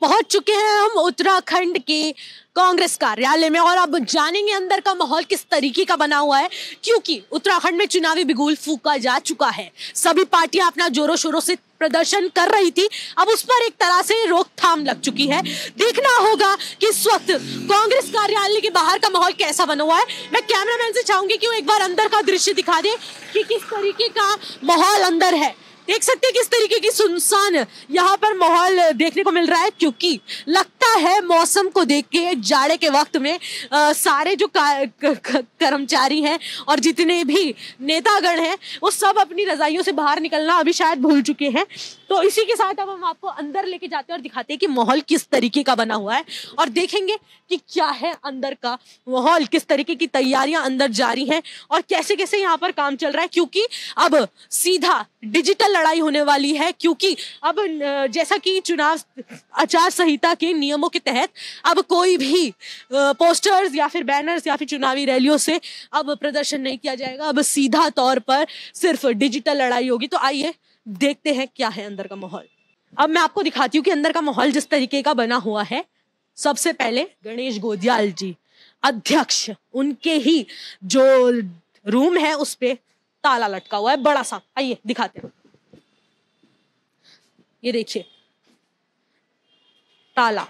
पहुंच चुके हैं हम उत्तराखंड के कांग्रेस कार्यालय में और अब जानेंगे अंदर का माहौल किस तरीके का बना हुआ है क्योंकि उत्तराखंड में चुनावी बिगुल फूका जा चुका है सभी पार्टियां अपना जोरों शोरों से प्रदर्शन कर रही थी अब उस पर एक तरह से रोकथाम लग चुकी है देखना होगा कि इस वक्त कांग्रेस कार्यालय के बाहर का माहौल कैसा बना हुआ है मैं कैमरामैन से चाहूंगी कि वो एक बार अंदर का दृश्य दिखा दे कि किस तरीके का माहौल अंदर है देख सकते हैं किस तरीके की सुनसान यहाँ पर माहौल देखने को मिल रहा है क्योंकि लगता है मौसम को देख के जाड़े के वक्त में आ, सारे जो कर्मचारी हैं और जितने भी नेतागण हैं वो सब अपनी रजाइयों से बाहर निकलना अभी शायद भूल चुके हैं तो इसी के साथ अब हम आपको अंदर लेके जाते हैं और दिखाते हैं कि माहौल किस तरीके का बना हुआ है और देखेंगे कि क्या है अंदर का माहौल किस तरीके की तैयारियां अंदर जारी हैं और कैसे कैसे यहाँ पर काम चल रहा है क्योंकि अब सीधा डिजिटल लड़ाई होने वाली है क्योंकि अब जैसा कि चुनाव आचार संहिता के नियमों के तहत अब कोई भी पोस्टर्स या फिर बैनर्स या फिर चुनावी रैलियों से अब प्रदर्शन नहीं किया जाएगा अब सीधा तौर पर सिर्फ डिजिटल लड़ाई होगी तो आइए देखते हैं क्या है अंदर का माहौल अब मैं आपको दिखाती हूँ कि अंदर का माहौल जिस तरीके का बना हुआ है सबसे पहले गणेश गोदियाल जी अध्यक्ष उनके ही जो रूम है उस पर ताला लटका हुआ है बड़ा सा आइए दिखाते हैं ये देखिए ताला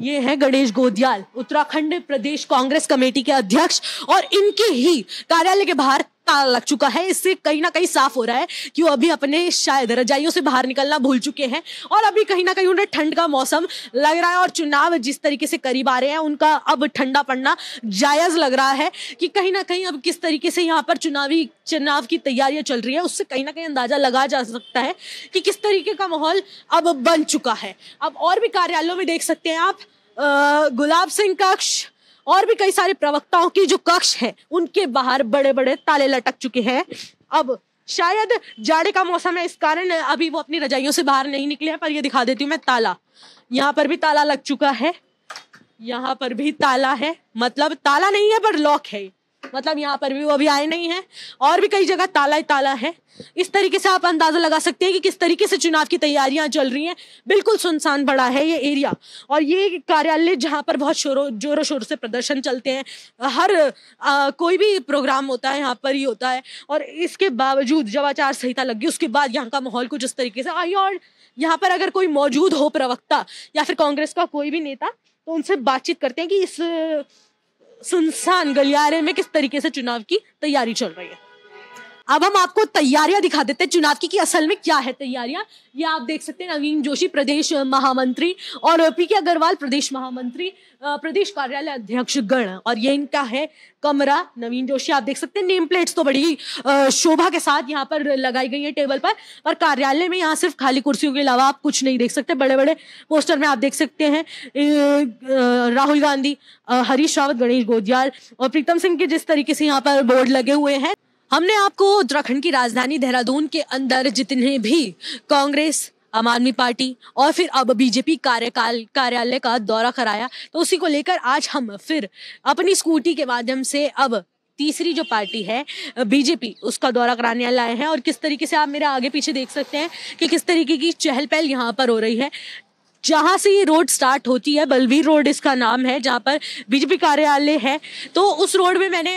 ये है गणेश गोदियाल उत्तराखंड प्रदेश कांग्रेस कमेटी के अध्यक्ष और इनके ही कार्यालय के बाहर का लग चुका है इससे कहीं ना कहीं साफ हो रहा है कि वो अभी अपने शायद रजाइयों से बाहर निकलना भूल चुके हैं और अभी कहीं ना कहीं उन्हें ठंड का मौसम लग रहा है और चुनाव जिस तरीके से करीब आ रहे हैं उनका अब ठंडा पड़ना जायज़ लग रहा है कि कहीं ना कहीं अब किस तरीके से यहाँ पर चुनावी चुनाव की तैयारियां चल रही है उससे कहीं ना कहीं अंदाजा लगा जा सकता है कि किस तरीके का माहौल अब बन चुका है अब और भी कार्यालयों में देख सकते हैं आप गुलाब सिंह कक्ष और भी कई सारे प्रवक्ताओं की जो कक्ष है उनके बाहर बड़े बड़े ताले लटक चुके हैं अब शायद जाड़े का मौसम है इस कारण अभी वो अपनी रजाइयों से बाहर नहीं निकले हैं पर ये दिखा देती हूँ मैं ताला यहाँ पर भी ताला लग चुका है यहाँ पर भी ताला है मतलब ताला नहीं है पर लॉक है मतलब यहाँ पर भी वो अभी आए नहीं है और भी कई जगह ताला ही ताला है इस तरीके से आप अंदाजा लगा सकते हैं कि किस तरीके से चुनाव की तैयारियां चल रही हैं बिल्कुल सुनसान बड़ा है ये एरिया और ये कार्यालय जहाँ पर बहुत शोरों जोरों शोर से प्रदर्शन चलते हैं हर आ, कोई भी प्रोग्राम होता है यहाँ पर ही होता है और इसके बावजूद जब आचार संहिता लगी उसके बाद यहाँ का माहौल कुछ इस तरीके से आई और यहाँ पर अगर कोई मौजूद हो प्रवक्ता या फिर कांग्रेस का कोई भी नेता तो उनसे बातचीत करते हैं कि इस सुनसान गलियारे में किस तरीके से चुनाव की तैयारी चल रही है अब हम आपको तैयारियां दिखा देते हैं चुनाव की कि असल में क्या है तैयारियां ये आप देख सकते हैं नवीन जोशी प्रदेश महामंत्री और पी के अग्रवाल प्रदेश महामंत्री प्रदेश कार्यालय अध्यक्ष गण और ये इनका है कमरा नवीन जोशी आप देख सकते हैं नेम प्लेट्स तो बड़ी शोभा के साथ यहाँ पर लगाई गई है टेबल पर और कार्यालय में यहाँ सिर्फ खाली कुर्सियों के अलावा आप कुछ नहीं देख सकते बड़े बड़े पोस्टर में आप देख सकते हैं राहुल गांधी हरीश रावत गणेश गोदियाल और प्रीतम सिंह के जिस तरीके से यहाँ पर बोर्ड लगे हुए हैं हमने आपको उत्तराखंड की राजधानी देहरादून के अंदर जितने भी कांग्रेस आम आदमी पार्टी और फिर अब बीजेपी कार्यकाल कार्यालय का दौरा कराया तो उसी को लेकर आज हम फिर अपनी स्कूटी के माध्यम से अब तीसरी जो पार्टी है बीजेपी उसका दौरा कराने लाए हैं और किस तरीके से आप मेरे आगे पीछे देख सकते हैं कि किस तरीके की चहल पहल यहाँ पर हो रही है जहाँ से ये रोड स्टार्ट होती है बलवीर रोड इसका नाम है जहाँ पर बीजेपी कार्यालय है तो उस रोड में मैंने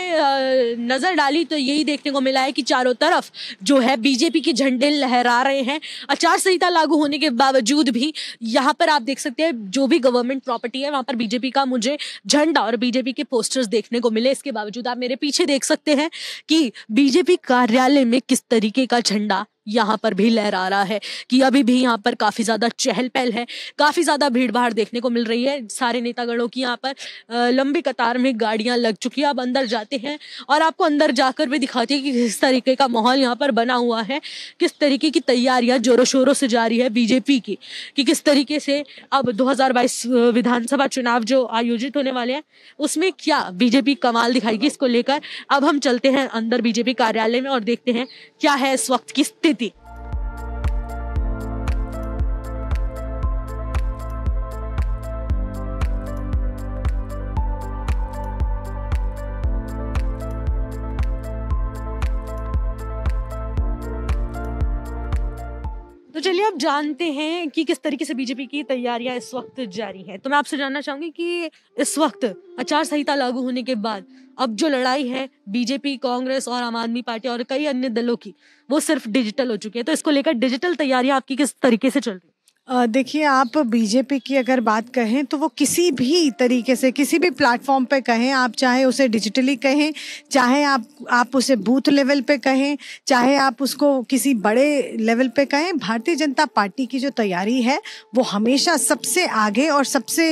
नज़र डाली तो यही देखने को मिला है कि चारों तरफ जो है बीजेपी के झंडे लहरा रहे हैं आचार संहिता लागू होने के बावजूद भी यहाँ पर आप देख सकते हैं जो भी गवर्नमेंट प्रॉपर्टी है वहाँ पर बीजेपी का मुझे झंडा और बीजेपी के पोस्टर्स देखने को मिले इसके बावजूद आप मेरे पीछे देख सकते हैं कि बीजेपी कार्यालय में किस तरीके का झंडा यहाँ पर भी लहरा रहा है कि अभी भी यहाँ पर काफ़ी ज़्यादा चहल पहल है काफ़ी ज़्यादा भीड़ भाड़ देखने को मिल रही है सारे नेतागणों की यहाँ पर लंबी कतार में गाड़ियां लग चुकी है अब अंदर जाते हैं और आपको अंदर जाकर भी दिखाती है कि किस तरीके का माहौल यहाँ पर बना हुआ है किस तरीके की तैयारियां जोरों शोरों से जारी है बीजेपी की कि किस तरीके से अब दो विधानसभा चुनाव जो आयोजित होने वाले हैं उसमें क्या बीजेपी कमाल दिखाएगी इसको लेकर अब हम चलते हैं अंदर बीजेपी कार्यालय में और देखते हैं क्या है इस वक्त की de ti. तो चलिए आप जानते हैं कि किस तरीके से बीजेपी की तैयारियां इस वक्त जारी हैं तो मैं आपसे जानना चाहूंगी कि इस वक्त आचार संहिता लागू होने के बाद अब जो लड़ाई है बीजेपी कांग्रेस और आम आदमी पार्टी और कई अन्य दलों की वो सिर्फ डिजिटल हो चुकी है तो इसको लेकर डिजिटल तैयारियां आपकी किस तरीके से चल रही है देखिए आप बीजेपी की अगर बात कहें तो वो किसी भी तरीके से किसी भी प्लेटफॉर्म पे कहें आप चाहे उसे डिजिटली कहें चाहे आप आप उसे बूथ लेवल पे कहें चाहे आप उसको किसी बड़े लेवल पे कहें भारतीय जनता पार्टी की जो तैयारी है वो हमेशा सबसे आगे और सबसे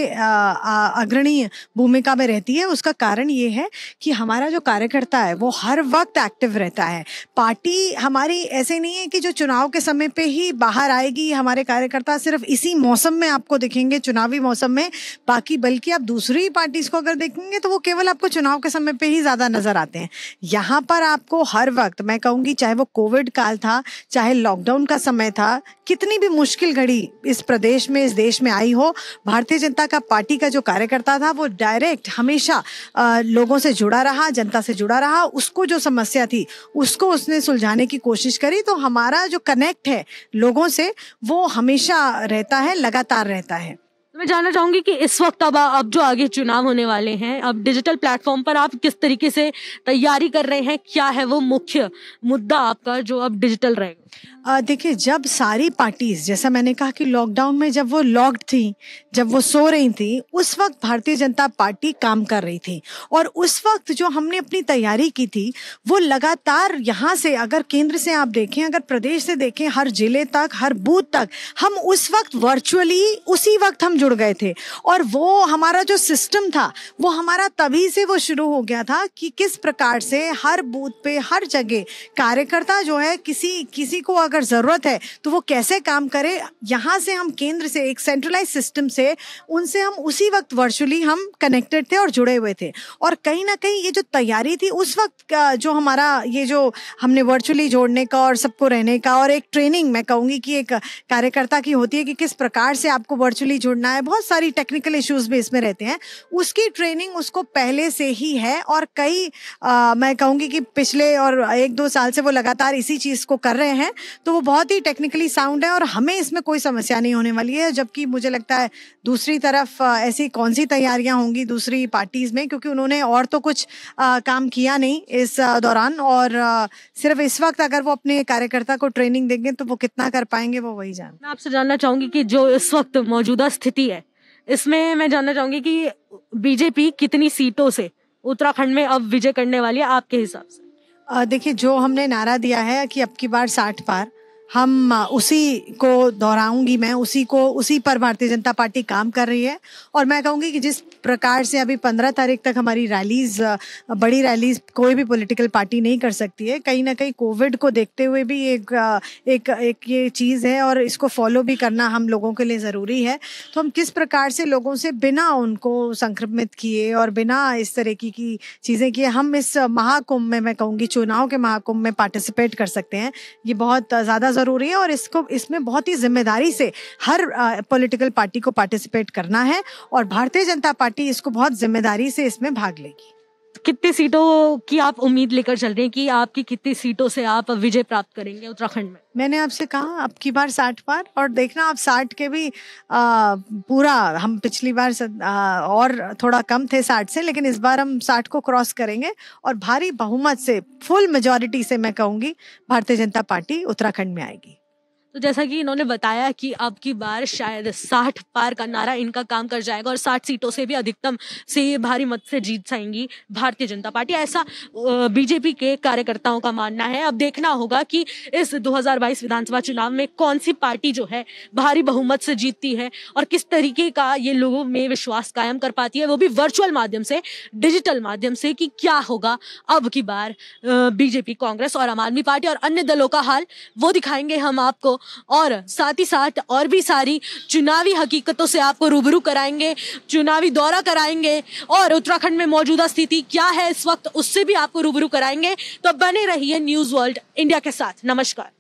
अग्रणीय भूमिका में रहती है उसका कारण ये है कि हमारा जो कार्यकर्ता है वो हर वक्त एक्टिव रहता है पार्टी हमारी ऐसे नहीं है कि जो चुनाव के समय पर ही बाहर आएगी हमारे कार्यकर्ता सिर्फ इसी मौसम में आपको दिखेंगे चुनावी मौसम में बाकी बल्कि आप दूसरी पार्टीज को अगर देखेंगे तो वो केवल आपको चुनाव के समय पे ही ज़्यादा नज़र आते हैं यहाँ पर आपको हर वक्त मैं कहूँगी चाहे वो कोविड काल था चाहे लॉकडाउन का समय था कितनी भी मुश्किल घड़ी इस प्रदेश में इस देश में आई हो भारतीय जनता का पार्टी का जो कार्यकर्ता था वो डायरेक्ट हमेशा लोगों से जुड़ा रहा जनता से जुड़ा रहा उसको जो समस्या थी उसको उसने सुलझाने की कोशिश करी तो हमारा जो कनेक्ट है लोगों से वो हमेशा रहता है लगातार रहता है तो मैं जानना चाहूंगी कि इस वक्त अब अब जो आगे चुनाव होने वाले हैं अब डिजिटल प्लेटफॉर्म पर आप किस तरीके से तैयारी कर रहे हैं क्या है वो मुख्य मुद्दा आपका जो अब डिजिटल रहेगा देखिए जब सारी पार्टीज जैसा मैंने कहा कि लॉकडाउन में जब वो लॉक्ड थी जब वो सो रही थी उस वक्त भारतीय जनता पार्टी काम कर रही थी और उस वक्त जो हमने अपनी तैयारी की थी वो लगातार यहाँ से अगर केंद्र से आप देखें अगर प्रदेश से देखें हर जिले तक हर बूथ तक हम उस वक्त वर्चुअली उसी वक्त हम जुड़ गए थे और वो हमारा जो सिस्टम था वो हमारा तभी से वो शुरू हो गया था कि किस प्रकार से हर बूथ पे हर जगह कार्यकर्ता जो है किसी किसी किसी को अगर ज़रूरत है तो वो कैसे काम करे यहाँ से हम केंद्र से एक सेंट्रलाइज सिस्टम से उनसे हम उसी वक्त वर्चुअली हम कनेक्टेड थे और जुड़े हुए थे और कहीं ना कहीं ये जो तैयारी थी उस वक्त जो हमारा ये जो हमने वर्चुअली जोड़ने का और सबको रहने का और एक ट्रेनिंग मैं कहूँगी कि एक कार्यकर्ता की होती है कि किस प्रकार से आपको वर्चुअली जुड़ना है बहुत सारी टेक्निकल इश्यूज भी इसमें रहते हैं उसकी ट्रेनिंग उसको पहले से ही है और कई मैं कहूँगी कि पिछले और एक दो साल से वो लगातार इसी चीज़ को कर रहे हैं हैं तो वो बहुत ही टेक्निकली साउंड है और हमें इसमें कोई समस्या नहीं होने वाली है जबकि मुझे लगता है दूसरी तरफ ऐसी कौन सी तैयारियां होंगी दूसरी पार्टीज में क्योंकि उन्होंने और तो कुछ आ, काम किया नहीं इस दौरान और आ, सिर्फ इस वक्त अगर वो अपने कार्यकर्ता को ट्रेनिंग देंगे तो वो कितना कर पाएंगे वो वही जान मैं आपसे जानना चाहूंगी कि जो इस वक्त मौजूदा स्थिति है इसमें मैं जानना चाहूंगी कि बीजेपी कितनी सीटों से उत्तराखंड में अब विजय करने वाली है आपके हिसाब से देखिए जो हमने नारा दिया है कि अब की बार साठ पार हम उसी को दोहराऊंगी मैं उसी को उसी पर भारतीय जनता पार्टी काम कर रही है और मैं कहूंगी कि जिस प्रकार से अभी पंद्रह तारीख तक हमारी रैलीज बड़ी रैलीज कोई भी पॉलिटिकल पार्टी नहीं कर सकती है कहीं ना कहीं कोविड को देखते हुए भी एक एक एक ये चीज़ है और इसको फॉलो भी करना हम लोगों के लिए ज़रूरी है तो हम किस प्रकार से लोगों से बिना उनको संक्रमित किए और बिना इस तरह की, की चीज़ें किए हम इस महाकुंभ में मैं कहूँगी चुनाव के महाकुंभ में पार्टिसिपेट कर सकते हैं ये बहुत ज़्यादा ज़रूरी है और इसको इसमें बहुत ही जिम्मेदारी से हर पॉलिटिकल पार्टी को पार्टिसिपेट करना है और भारतीय जनता पार्टी पार्टी इसको बहुत जिम्मेदारी से इसमें भाग लेगी कितनी सीटों की आप उम्मीद लेकर चल रहे हैं कि आपकी कितनी सीटों से आप विजय प्राप्त करेंगे उत्तराखंड में मैंने आपसे कहा अब की बार साठ पार और देखना आप साठ के भी आ, पूरा हम पिछली बार आ, और थोड़ा कम थे साठ से लेकिन इस बार हम साठ को क्रॉस करेंगे और भारी बहुमत से फुल मेजोरिटी से मैं कहूंगी भारतीय जनता पार्टी उत्तराखंड में आएगी तो जैसा कि इन्होंने बताया कि अब की बार शायद साठ पार का नारा इनका काम कर जाएगा और साठ सीटों से भी अधिकतम से ये भारी मत से जीत जाएंगी भारतीय जनता पार्टी ऐसा बीजेपी के कार्यकर्ताओं का मानना है अब देखना होगा कि इस 2022 विधानसभा चुनाव में कौन सी पार्टी जो है भारी बहुमत से जीतती है और किस तरीके का ये लोगों में विश्वास कायम कर पाती है वो भी वर्चुअल माध्यम से डिजिटल माध्यम से कि क्या होगा अब की बार बीजेपी कांग्रेस और आम आदमी पार्टी और अन्य दलों का हाल वो दिखाएंगे हम आपको और साथ ही साथ और भी सारी चुनावी हकीकतों से आपको रूबरू कराएंगे चुनावी दौरा कराएंगे और उत्तराखंड में मौजूदा स्थिति क्या है इस वक्त उससे भी आपको रूबरू कराएंगे तो बने रहिए न्यूज़ वर्ल्ड इंडिया के साथ नमस्कार